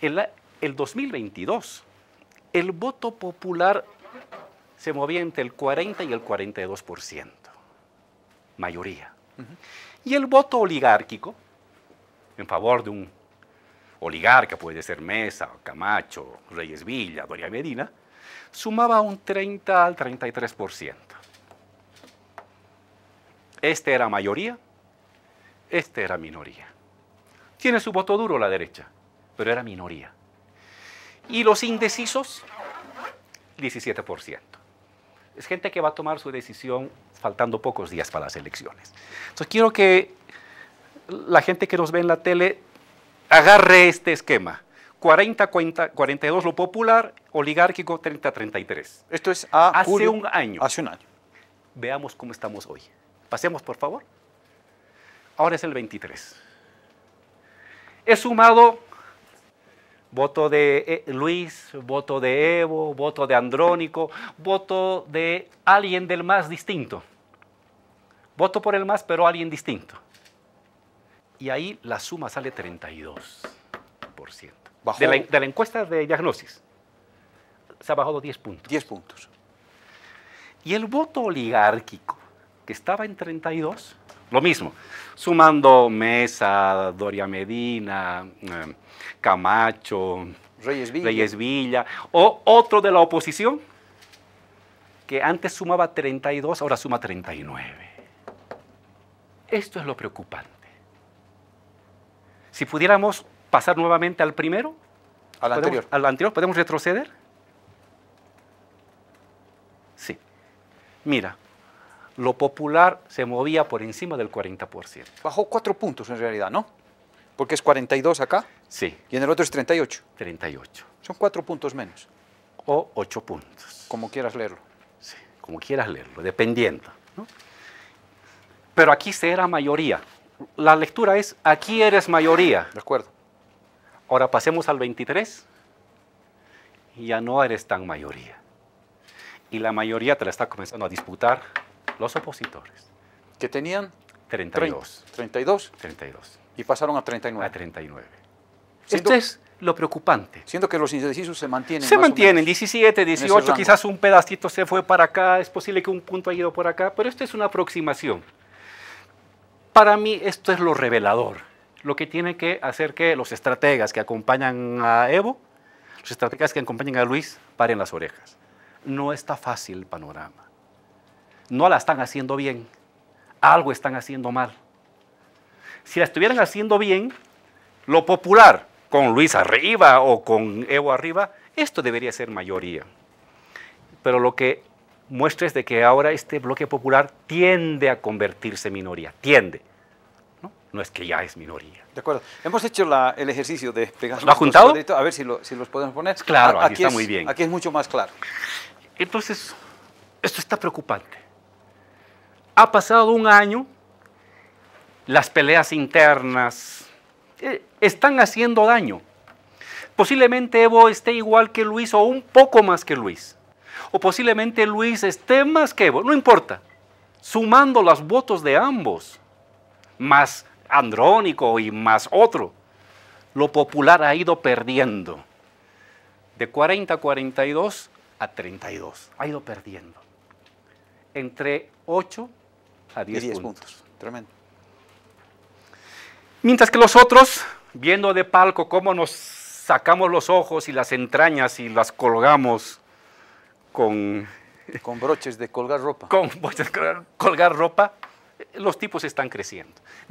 El, el 2022, el voto popular se movía entre el 40 y el 42%, mayoría. Y el voto oligárquico, en favor de un oligarca, puede ser Mesa, Camacho, Reyes Villa, Doria Medina, sumaba un 30 al 33%. Este era mayoría, este era minoría. Tiene su voto duro la derecha pero era minoría. Y los indecisos, 17%. Es gente que va a tomar su decisión faltando pocos días para las elecciones. Entonces quiero que la gente que nos ve en la tele agarre este esquema. 40, 42 lo popular, oligárquico 30, 33. Esto es hace un año. Hace un año. Veamos cómo estamos hoy. Pasemos, por favor. Ahora es el 23. He sumado voto de eh, Luis, voto de Evo, voto de Andrónico, voto de alguien del más distinto. Voto por el más, pero alguien distinto. Y ahí la suma sale 32%. De la, de la, encuesta de diagnosis. Se ha bajado 10 puntos. 10 puntos. Y el voto oligárquico, que estaba en 32, lo mismo, sumando Mesa, Doria Medina, eh, Camacho, Reyes Villa. Reyes Villa, o otro de la oposición, que antes sumaba 32, ahora suma 39. Esto es lo preocupante. Si pudiéramos pasar nuevamente al primero, al anterior, al anterior ¿podemos retroceder? Sí. Mira, lo popular se movía por encima del 40%. Bajó cuatro puntos en realidad, ¿no? Porque es 42 acá. Sí. Y en el otro es 38. 38. Son cuatro puntos menos. O ocho puntos. Como quieras leerlo. Sí, como quieras leerlo, dependiendo. Pero aquí se era mayoría. La lectura es, aquí eres mayoría. De acuerdo. Ahora pasemos al 23. Ya no eres tan mayoría. Y la mayoría te la está comenzando a disputar los opositores. ¿Que tenían? 32. ¿32? 32. Y pasaron a 39. A 39. Esto es lo preocupante. Siento que los indecisos se mantienen. Se mantienen, 17, 18, quizás un pedacito se fue para acá, es posible que un punto haya ido por acá, pero esto es una aproximación. Para mí esto es lo revelador, lo que tiene que hacer que los estrategas que acompañan a Evo, los estrategas que acompañan a Luis, paren las orejas. No está fácil el panorama no la están haciendo bien. Algo están haciendo mal. Si la estuvieran haciendo bien, lo popular, con Luis arriba o con Evo arriba, esto debería ser mayoría. Pero lo que muestra es de que ahora este bloque popular tiende a convertirse en minoría, tiende. No, es que ya es minoría. De acuerdo. Hemos hecho el ejercicio de pegar. ¿Lo ha juntado? a ver si, los podemos poner. Claro, aquí, está muy bien. Aquí es mucho más claro. Entonces, esto está preocupante ha pasado un año, las peleas internas eh, están haciendo daño. Posiblemente Evo esté igual que Luis o un poco más que Luis. O posiblemente Luis esté más que Evo, no importa. Sumando los votos de ambos, más Andrónico y más otro, lo popular ha ido perdiendo. De 40 a 42 a 32, ha ido perdiendo. Entre 8 a 10, puntos. Tremendo. Mientras que los otros, viendo de palco cómo nos sacamos los ojos y las entrañas y las colgamos con... Con broches de colgar ropa. Con broches de colgar ropa, los tipos están creciendo.